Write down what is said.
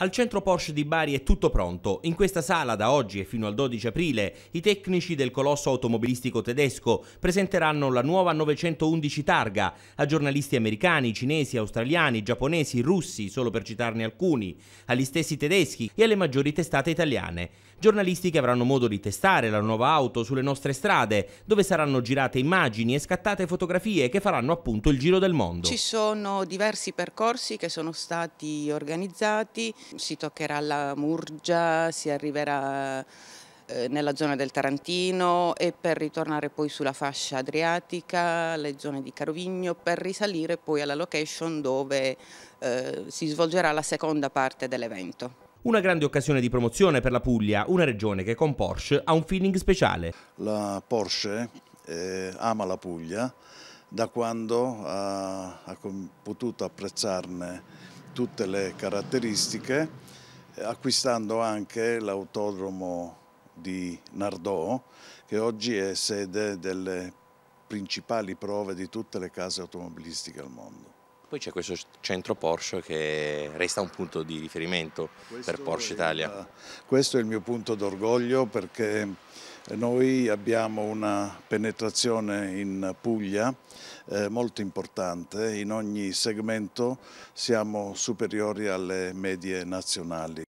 Al centro Porsche di Bari è tutto pronto. In questa sala, da oggi e fino al 12 aprile, i tecnici del colosso automobilistico tedesco presenteranno la nuova 911 targa a giornalisti americani, cinesi, australiani, giapponesi, russi, solo per citarne alcuni, agli stessi tedeschi e alle maggiori testate italiane. Giornalisti che avranno modo di testare la nuova auto sulle nostre strade, dove saranno girate immagini e scattate fotografie che faranno appunto il giro del mondo. Ci sono diversi percorsi che sono stati organizzati si toccherà la Murgia, si arriverà eh, nella zona del Tarantino e per ritornare poi sulla fascia adriatica, le zone di Carovigno, per risalire poi alla location dove eh, si svolgerà la seconda parte dell'evento. Una grande occasione di promozione per la Puglia, una regione che con Porsche ha un feeling speciale. La Porsche eh, ama la Puglia da quando ha, ha potuto apprezzarne tutte le caratteristiche, acquistando anche l'autodromo di Nardò, che oggi è sede delle principali prove di tutte le case automobilistiche al mondo. Poi c'è questo centro Porsche che resta un punto di riferimento questo per Porsche Italia. La, questo è il mio punto d'orgoglio perché noi abbiamo una penetrazione in Puglia eh, molto importante, in ogni segmento siamo superiori alle medie nazionali.